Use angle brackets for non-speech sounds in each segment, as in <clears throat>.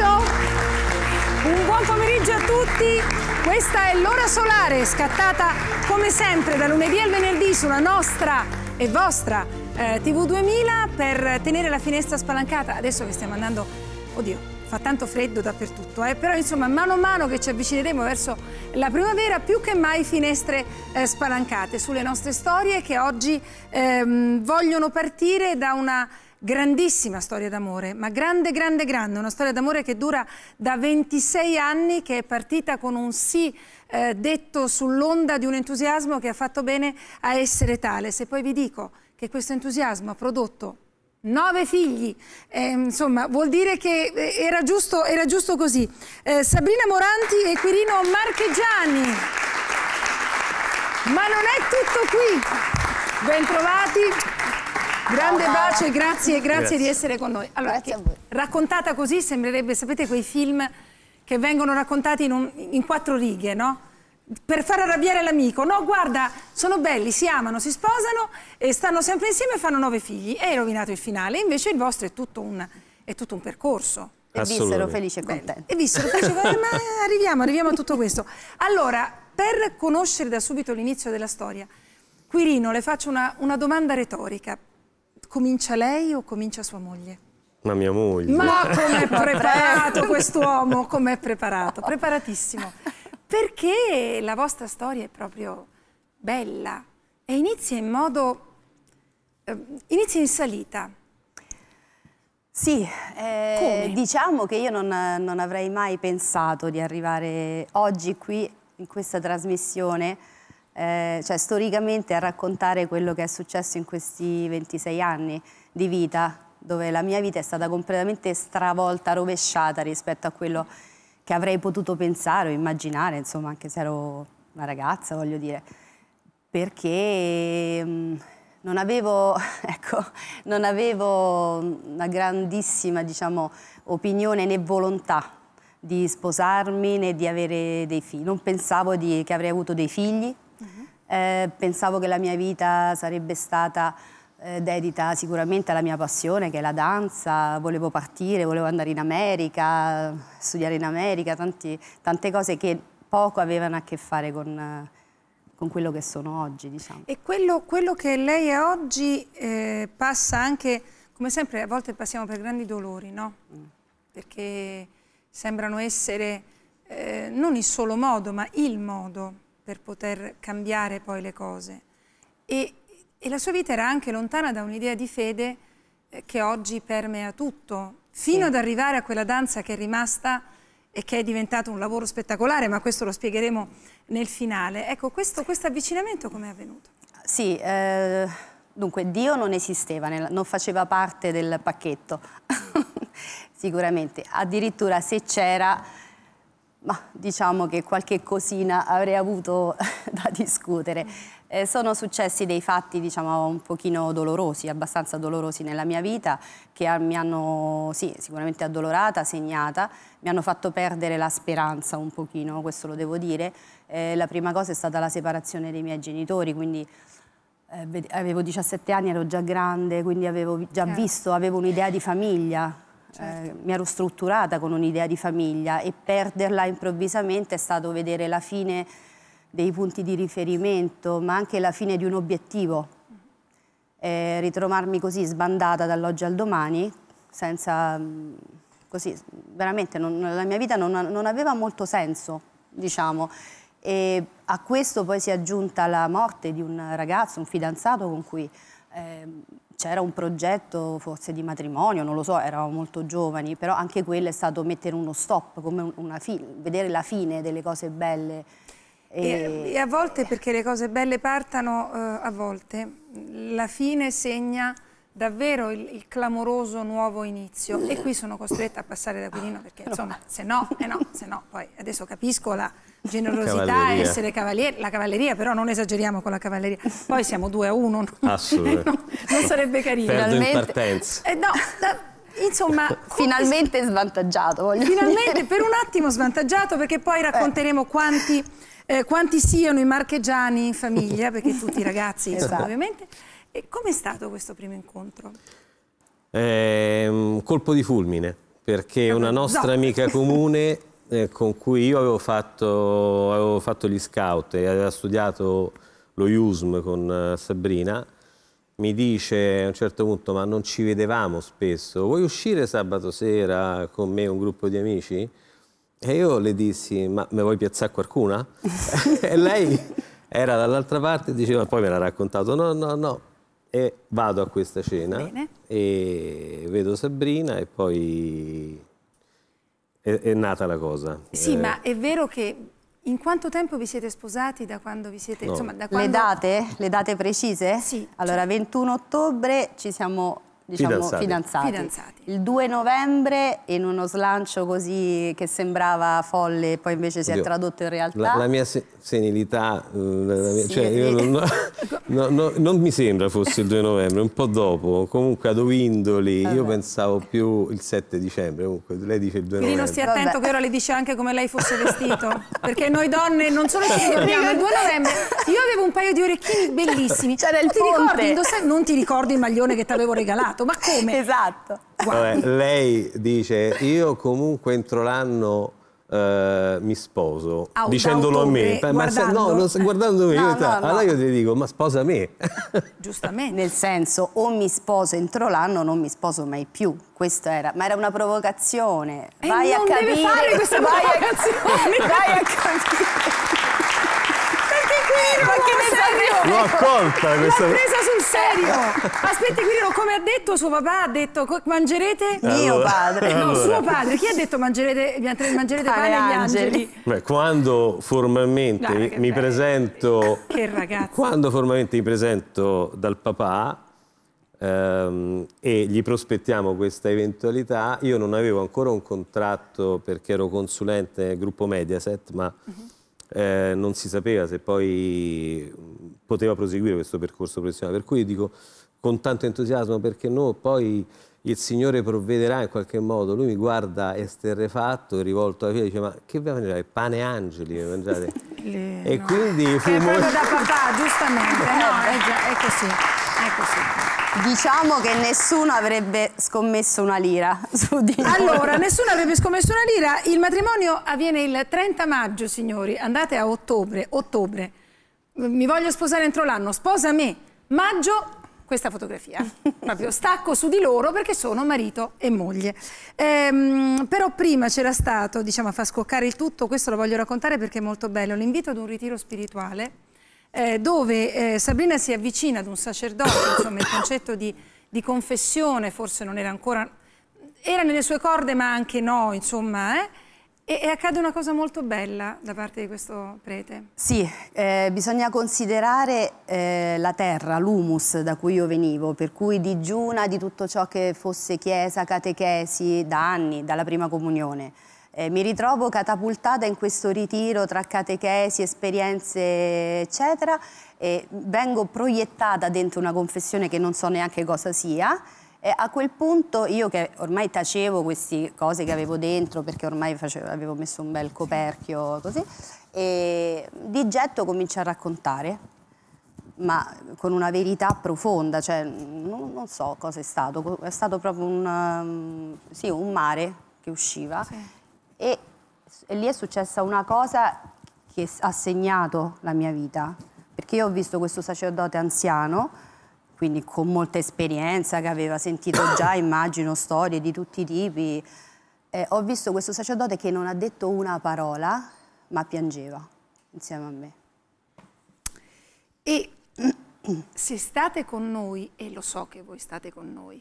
pomeriggio. Un buon pomeriggio a tutti, questa è l'ora solare scattata come sempre da lunedì al venerdì sulla nostra e vostra eh, TV2000 per tenere la finestra spalancata. Adesso che stiamo andando, oddio, fa tanto freddo dappertutto, eh? però insomma mano a mano che ci avvicineremo verso la primavera più che mai finestre eh, spalancate sulle nostre storie che oggi ehm, vogliono partire da una grandissima storia d'amore, ma grande, grande, grande, una storia d'amore che dura da 26 anni, che è partita con un sì eh, detto sull'onda di un entusiasmo che ha fatto bene a essere tale. Se poi vi dico che questo entusiasmo ha prodotto Nove figli, eh, insomma, vuol dire che eh, era giusto, era giusto così. Eh, Sabrina Moranti e Quirino Marchegiani. Ma non è tutto qui. Bentrovati. Grande bacio e grazie, grazie, grazie, di essere con noi. Allora, che, raccontata così sembrerebbe, sapete, quei film che vengono raccontati in, un, in quattro righe, no? Per far arrabbiare l'amico. No, guarda, sono belli, si amano, si sposano, e stanno sempre insieme e fanno nove figli. E hai rovinato il finale. Invece il vostro è tutto un, è tutto un percorso. E vissero felici e contenti. e vissero felici e contenti. Ma arriviamo, arriviamo a tutto questo. Allora, per conoscere da subito l'inizio della storia, Quirino, le faccio una, una domanda retorica Comincia lei o comincia sua moglie? Ma mia moglie. Ma <laughs> come è preparato quest'uomo, è preparato, preparatissimo. Perché la vostra storia è proprio bella e inizia in modo... Eh, inizia in salita. Sì, eh, diciamo che io non, non avrei mai pensato di arrivare oggi qui in questa trasmissione eh, cioè, storicamente a raccontare quello che è successo in questi 26 anni di vita, dove la mia vita è stata completamente stravolta, rovesciata rispetto a quello che avrei potuto pensare o immaginare, insomma, anche se ero una ragazza, voglio dire, perché mm, non avevo, <laughs> ecco, non avevo una grandissima, diciamo, opinione né volontà di sposarmi né di avere dei figli. Non pensavo di, che avrei avuto dei figli, eh, pensavo che la mia vita sarebbe stata eh, dedita sicuramente alla mia passione che è la danza, volevo partire, volevo andare in America, studiare in America, tanti, tante cose che poco avevano a che fare con, con quello che sono oggi. Diciamo. E quello, quello, che lei è oggi eh, passa anche, come sempre a volte passiamo per grandi dolori, no? Mm. Perché sembrano essere eh, non il solo modo, ma il modo per poter cambiare poi le cose. E, e la sua vita era anche lontana da un'idea di fede eh, che oggi permea tutto, fino sì. ad arrivare a quella danza che è rimasta e che è diventato un lavoro spettacolare, ma questo lo spiegheremo nel finale. Ecco, questo, quest avvicinamento come è avvenuto? Sì, eh, dunque Dio non esisteva, nel, non faceva parte del pacchetto, <laughs> sicuramente. Addirittura se c'era ma diciamo che qualche cosina avrei avuto <laughs> da discutere. Eh, sono successi dei fatti diciamo, un pochino dolorosi, abbastanza dolorosi nella mia vita, che mi hanno sì, sicuramente addolorata, segnata, mi hanno fatto perdere la speranza un pochino, questo lo devo dire. Eh, la prima cosa è stata la separazione dei miei genitori, quindi eh, avevo 17 anni, ero già grande, quindi avevo già certo. visto, avevo un'idea di famiglia Certo. Eh, mi ero strutturata con un'idea di famiglia e perderla improvvisamente è stato vedere la fine dei punti di riferimento, ma anche la fine di un obiettivo. Eh, ritrovarmi così sbandata dall'oggi al domani, senza... Mm, così, veramente non, la mia vita non, non, aveva molto senso, diciamo. E a questo poi si è aggiunta la morte di un ragazzo, un fidanzato con cui eh, c'era un progetto forse di matrimonio, non lo so, eravamo molto giovani, però anche quello è stato mettere uno stop, vedere la fine delle cose belle. E, e, a volte perché le cose belle partano, eh, a volte la fine segna davvero il, il, clamoroso nuovo inizio e qui sono costretta a passare da Quirino perché insomma se no, eh no, se no poi adesso capisco la generosità cavalleria. essere cavalieri, la cavalleria però non esageriamo con la cavalleria poi siamo due a uno no? non sarebbe carino Perdo in eh no, da, Insomma, finalmente come... svantaggiato. Finalmente dire. per un attimo svantaggiato perché poi eh. racconteremo quanti, eh, quanti siano i marchegiani in famiglia, <laughs> perché tutti i ragazzi esatto. ovviamente. E è stato questo primo incontro? Eh, un colpo di fulmine, perché ah, una nostra no. amica <laughs> comune eh, con cui io avevo fatto, avevo fatto, gli scout e aveva studiato lo USM con eh, Sabrina, mi dice a un certo punto, ma non ci vedevamo spesso, vuoi uscire sabato sera con me, un gruppo di amici? E io le dissi, ma me vuoi piazzare qualcuna? <laughs> e lei era dall'altra parte e diceva, poi me l'ha raccontato, no, no, no, e vado a questa cena Bene. e vedo Sabrina e poi è, è nata la cosa. Sì, eh. ma è vero che in quanto tempo vi siete sposati da quando vi siete... No. Insomma, da quando... le, date, le date precise? Sì. Allora, 21 cioè ottobre ci siamo diciamo, fidanzati. Fidanzati. fidanzati. Il 2 novembre, in uno slancio così che sembrava folle, poi invece si Oddio. è tradotto in realtà. La, la mia senilità, eh, sì. cioè, non, no, no, non, mi sembra fosse il 2 novembre, un po' dopo, comunque ad Ovindoli Vabbè. io pensavo più il 7 dicembre, comunque lei dice il 2 Quindi novembre. Quindi stia attento Vabbè. che ora le dice anche come lei fosse vestito, perché noi donne non solo ci <laughs> ricordiamo il 2 novembre, io avevo un paio di orecchini bellissimi, C'era il ti ricordi, indossare? non ti ricordo il maglione che ti avevo regalato, ma come? Esatto. Vabbè, lei dice io comunque entro l'anno eh, mi sposo, Out, ah, dicendolo a me, ma se, no, non guardando me, no, no, no. allora io ti dico, ma sposa me. <laughs> Giustamente. Nel senso, o mi sposo entro l'anno, o non mi sposo mai più. Questa era, ma era una provocazione. E vai a capire. Vai a, <laughs> vai a capire anche che ne sa L'ho accolta questa. L'ho presa sul serio. <laughs> Aspetti, quindi come ha detto suo papà? Ha detto mangerete? Allora. Mio padre. <laughs> No, allora. suo padre. Chi ha detto mangerete, mangerete pane agli angeli? angeli? Beh, quando formalmente Dai, mi bello. presento... <laughs> Che ragazzo. Quando formalmente mi presento dal papà, ehm, e gli prospettiamo questa eventualità. Io non avevo ancora un contratto perché ero consulente del gruppo Mediaset, ma uh mhm. -huh eh, non si sapeva se poi poteva proseguire questo percorso professionale. Per cui dico con tanto entusiasmo perché no, poi il Signore provvederà in qualche modo. Lui mi guarda esterrefatto, rivolto alla figlia, dice ma che vi mangiate? Pane angeli vi mangiate? Le... <laughs> e no. quindi fu... È proprio da papà, giustamente, no, è, già, è così, è così. Diciamo che nessuno avrebbe scommesso una lira <laughs> su di noi. Allora, nessuno avrebbe scommesso una lira. Il matrimonio avviene il 30 maggio, signori. Andate a ottobre. Ottobre. Mi voglio sposare entro l'anno. Sposa me. Maggio, questa fotografia. <laughs> Proprio stacco su di loro perché sono marito e moglie. Ehm, però prima c'era stato, diciamo, a far scoccare il tutto. Questo lo voglio raccontare perché è molto bello. L'invito ad un ritiro spirituale eh, dove eh, Sabrina si avvicina ad un sacerdote, <coughs> insomma il concetto di, di, confessione forse non era ancora, era nelle sue corde ma anche no, insomma, eh? E, e, accade una cosa molto bella da parte di questo prete. Sì, eh, bisogna considerare eh, la terra, l'humus da cui io venivo, per cui digiuna di tutto ciò che fosse chiesa, catechesi, da anni, dalla prima comunione. Eh, mi ritrovo catapultata in questo ritiro tra catechesi, esperienze, eccetera, e vengo proiettata dentro una confessione che non so neanche cosa sia. E a quel punto io che ormai tacevo queste cose che avevo dentro perché ormai facevo, avevo messo un bel coperchio così, e di getto comincio a raccontare ma con una verità profonda, cioè non, non so cosa è stato, è stato proprio un, sì, un mare che usciva. Sì e, e lì è successa una cosa che ha segnato la mia vita, perché io ho visto questo sacerdote anziano quindi con molta esperienza, che aveva sentito già, <coughs> immagino, storie di tutti i tipi. Eh, ho visto questo sacerdote che non ha detto una parola, ma piangeva insieme a me. E <coughs> se state con noi, e lo so che voi state con noi,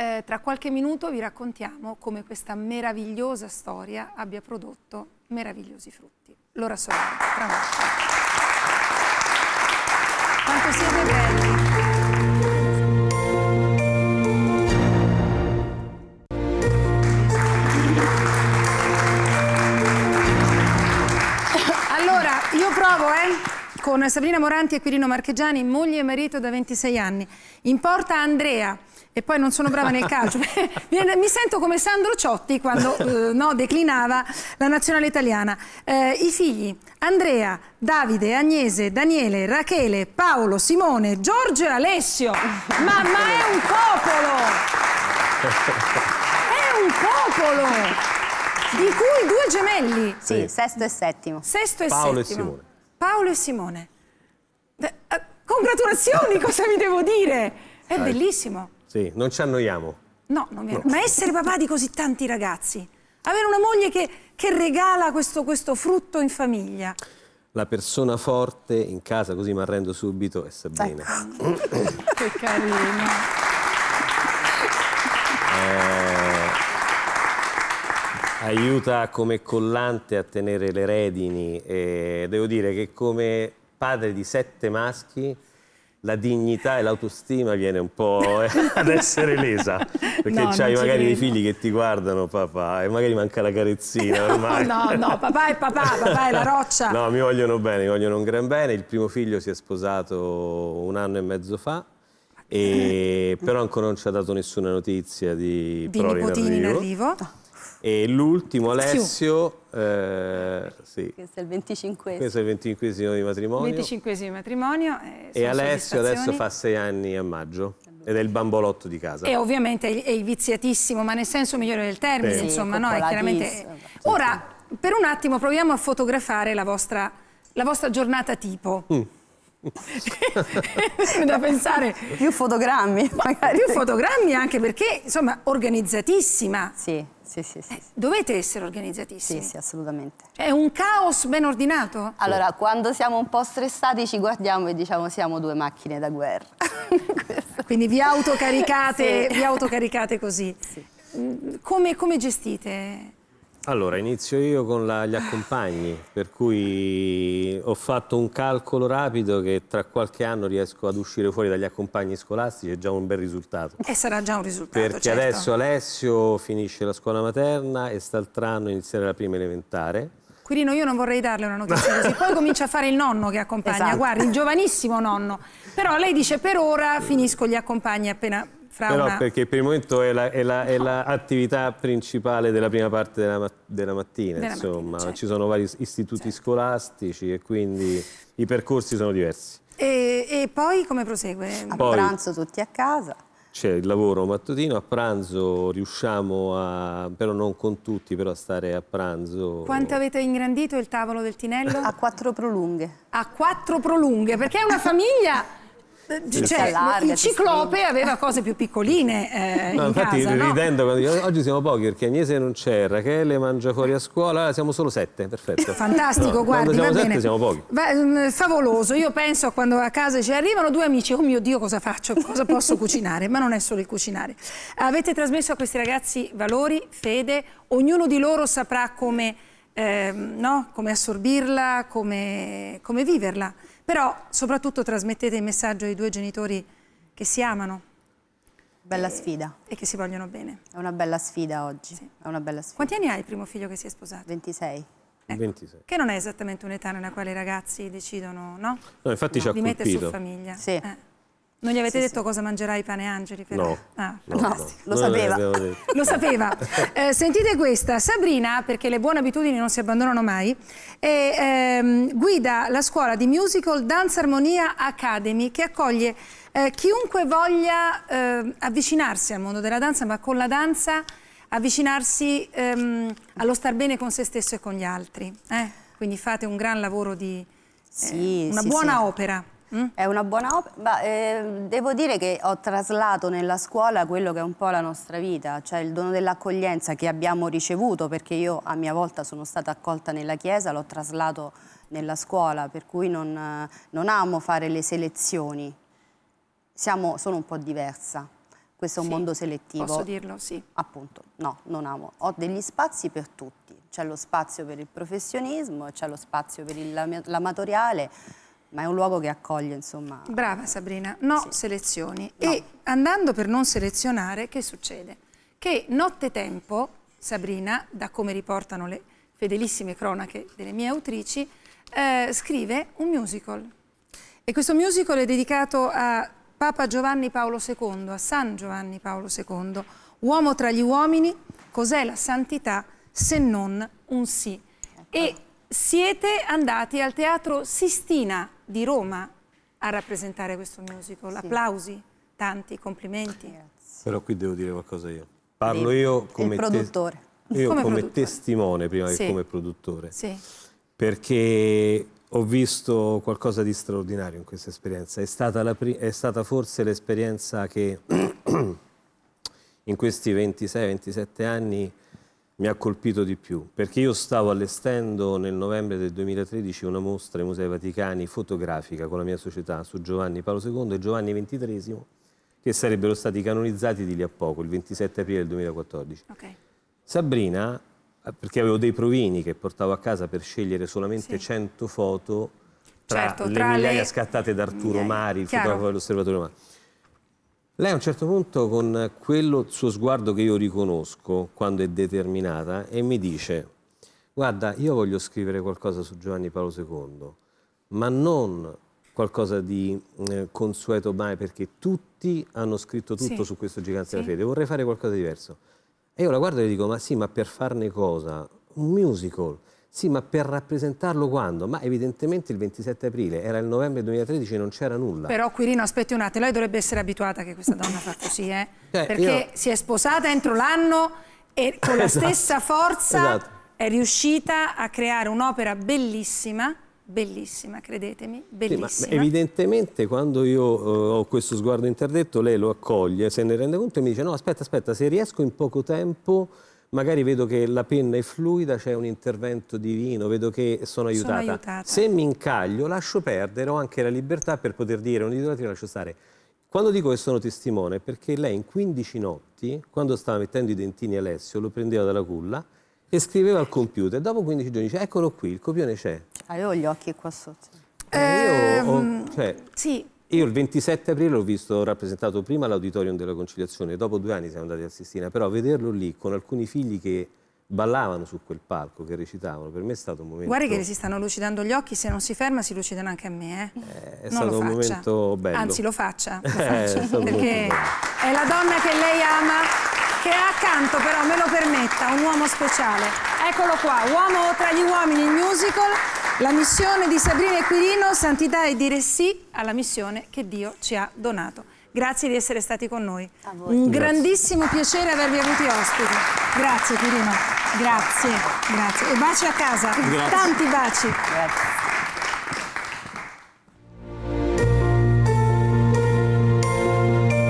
eh, tra qualche minuto vi raccontiamo come questa meravigliosa storia abbia prodotto meravigliosi frutti. L'ora solare, tra un Quanto siete belli! Sabrina Moranti e Quirino Marchegiani, moglie e marito da 26 anni. In porta Andrea. E poi non sono brava nel calcio. <laughs> <laughs> Mi sento come Sandro Ciotti quando <laughs> eh, no, declinava la nazionale italiana. Eh, I figli Andrea, Davide, Agnese, Daniele, Rachele, Paolo, Simone, Giorgio e Alessio. Mamma è un popolo! È un popolo! di cui due gemelli. Sì, sesto e settimo. Sesto e Paolo settimo. E Paolo e Simone. Eh, eh, congratulazioni, <laughs> cosa vi devo dire? È Dai. bellissimo. Sì, non ci annoiamo. No, non mi... no, ma essere papà di così tanti ragazzi, avere una moglie che, che regala questo, questo frutto in famiglia la persona forte in casa, così mi arrendo subito, è Sabina. Ecco. <coughs> che carino. Eh, aiuta come collante a tenere le redini e devo dire che come padre di sette maschi, la dignità e l'autostima viene un po' eh, <laughs> ad essere lesa perché no, hai magari dei figli che ti guardano papà e magari manca la carezzina <laughs> ormai. no no papà è papà papà è la roccia no mi vogliono bene mi vogliono un gran bene il primo figlio si è sposato un anno e mezzo fa e... <laughs> però ancora non ci ha dato nessuna notizia di, di nipotini in arrivo, in arrivo. E l'ultimo Alessio, eh, sì. questo è il 25 Questo è il 25esimo di matrimonio. 25 matrimonio. Eh, e Alessio adesso fa sei anni a maggio ed è il bambolotto di casa. E ovviamente è il viziatissimo, ma nel senso migliore del termine, sì, insomma, no? È chiaramente... Ora, per un attimo proviamo a fotografare la vostra, la vostra giornata tipo. Mm. <laughs> <laughs> da pensare più fotogrammi magari. più fotogrammi anche perché insomma organizzatissima sì sì, sì, eh, sì. dovete essere organizzatissimi. Sì, sì, assolutamente. Cioè, è un caos ben ordinato? Allora, quando siamo un po' stressati ci guardiamo e diciamo siamo due macchine da guerra. <laughs> Quindi vi autocaricate, vi autocaricate così. Mm, come, come gestite allora, inizio io con la, gli accompagni, per cui ho fatto un calcolo rapido che tra qualche anno riesco ad uscire fuori dagli accompagni scolastici, è già un bel risultato. E sarà già un risultato, Perché certo. adesso Alessio finisce la scuola materna e Staltrano inizierà la prima elementare. Quirino, io non vorrei darle una notizia così. Poi comincia a fare il nonno che accompagna, esatto. guardi, il giovanissimo nonno. Però lei dice per ora finisco gli accompagni appena fra Però una... perché per il momento è l'attività la, no. principale della prima parte della, della mattina, della insomma. Mattina, certo. Ci sono vari istituti certo. scolastici e quindi i percorsi sono diversi. E, e poi come prosegue? A poi... pranzo tutti a casa c'è il lavoro mattutino, a pranzo riusciamo a, però non con tutti, però a stare a pranzo. Quanto avete ingrandito il tavolo del Tinello? a quattro prolunghe. A quattro prolunghe, perché è una famiglia cioè, il ciclope aveva cose più piccoline eh, no, in infatti casa, ridendo no? quando dico, oggi siamo pochi perché Agnese non c'è Rachele mangia fuori a scuola ah, siamo solo sette perfetto fantastico no, guardi siamo va sette, siamo pochi va, mm, favoloso io penso a quando a casa ci arrivano due amici oh mio dio cosa faccio cosa posso cucinare ma non è solo il cucinare avete trasmesso a questi ragazzi valori fede ognuno di loro saprà come, eh, no? come assorbirla come, come viverla però soprattutto trasmettete il messaggio ai due genitori che si amano. Bella e, sfida. E che si vogliono bene. È una bella sfida oggi. Sì. È una bella sfida. Quanti anni hai il primo figlio che si è sposato? 26. Ecco, 26. Che non è esattamente un'età nella quale i ragazzi decidono, no? No, infatti no, ci ha di colpito. Di mettere su famiglia. Sì. Eh. Non gli avete sì, detto sì. cosa mangerai pane angeli? Però? No, ah. no, no, no, lo sapeva. lo <laughs> sapeva. Eh, sentite questa, Sabrina, perché le buone abitudini non si abbandonano mai, è, ehm, guida la scuola di musical Danza Armonia Academy che accoglie eh, chiunque voglia eh, avvicinarsi al mondo della danza, ma con la danza avvicinarsi ehm, allo star bene con se stesso e con gli altri. Eh? Quindi fate un gran lavoro di... Eh, sì, una buona opera. Mm? È una buona opera, ma eh, devo dire che ho traslato nella scuola quello che è un po' la nostra vita, cioè il dono dell'accoglienza che abbiamo ricevuto, perché io a mia volta sono stata accolta nella chiesa, l'ho traslato nella scuola, per cui non, non amo fare le selezioni, Siamo, sono un po' diversa. Questo è un sì, mondo selettivo. Posso dirlo, sì. Appunto, no, non amo. Ho degli spazi per tutti. C'è lo spazio per il professionismo, c'è lo spazio per l'amatoriale ma è un luogo che accoglie, insomma. Brava Sabrina, no sì. selezioni. No. E andando per non selezionare, che succede? Che nottetempo, Sabrina, da come riportano le fedelissime cronache delle mie autrici, eh, scrive un musical. E questo musical è dedicato a Papa Giovanni Paolo II, a San Giovanni Paolo II, uomo tra gli uomini, cos'è la santità se non un sì? Ecco. E siete andati al Teatro Sistina di Roma a rappresentare questo musical. Sì. Applausi, tanti, complimenti. Grazie. Però qui devo dire qualcosa io. Parlo io come, produttore. Te io come, come produttore. testimone prima sì. che come produttore. Sì. Perché ho visto qualcosa di straordinario in questa esperienza. È stata, è stata forse l'esperienza che <clears throat> in questi 26-27 anni mi ha colpito di più, perché io stavo allestendo nel novembre del 2013 una mostra ai Musei Vaticani fotografica con la mia società su Giovanni Paolo II e Giovanni XXIII, che sarebbero stati canonizzati di lì a poco, il 27 aprile del 2014. Okay. Sabrina, eh, perché avevo dei provini che portavo a casa per scegliere solamente sì. 100 foto tra, certo, le tra migliaia le... scattate da Arturo Mari, il fotografo dell'Osservatorio Mari. Lei a un certo punto con quello suo sguardo che io riconosco quando è determinata e mi dice guarda io voglio scrivere qualcosa su Giovanni Paolo II ma non qualcosa di eh, consueto mai perché tutti hanno scritto tutto sì. su questo gigante sì. della fede vorrei fare qualcosa di diverso e io la guardo e le dico ma sì ma per farne cosa? Un musical sì, ma per rappresentarlo quando? Ma evidentemente il 27 aprile, era il novembre 2013 e non c'era nulla. Però Quirino, aspetti un attimo, lei dovrebbe essere abituata che questa donna fa così, eh? Eh, Perché io... si è sposata entro l'anno e con la <laughs> esatto. stessa forza esatto. è riuscita a creare un'opera bellissima bellissima, credetemi, bellissima. Sì, evidentemente quando io uh, ho questo sguardo interdetto lei lo accoglie, se ne rende conto e mi dice no aspetta aspetta se riesco in poco tempo magari vedo che la penna è fluida, c'è un intervento divino, vedo che sono aiutata. sono aiutata. Se mi incaglio, lascio perdere, ho anche la libertà per poter dire un'idolatria, lascio stare. Quando dico che sono testimone, perché lei in 15 notti, quando stava mettendo i dentini a Alessio, lo prendeva dalla culla e scriveva al computer. Dopo 15 giorni dice, eccolo qui, il copione c'è. Avevo ah, gli occhi qua sotto. Eh, io ho, ehm, cioè, sì, io il 27 aprile l'ho visto rappresentato prima all'Auditorium della Conciliazione, dopo due anni siamo andati a Sistina, però vederlo lì con alcuni figli che ballavano su quel palco, che recitavano, per me è stato un momento... Guarda che si stanno lucidando gli occhi, se non si ferma si lucidano anche a me. Eh. eh è non stato un momento bello. Anzi lo faccia, lo <laughs> faccia. È perché è la donna che lei ama, che è accanto però, me lo permetta, un uomo speciale. Eccolo qua, Uomo tra gli uomini, il musical la missione di Sabrina e Quirino, santità è dire sì alla missione che Dio ci ha donato. Grazie di essere stati con noi. Un grandissimo piacere avervi avuti ospiti. Grazie Quirino, grazie, grazie. E baci a casa, grazie. tanti baci. Grazie.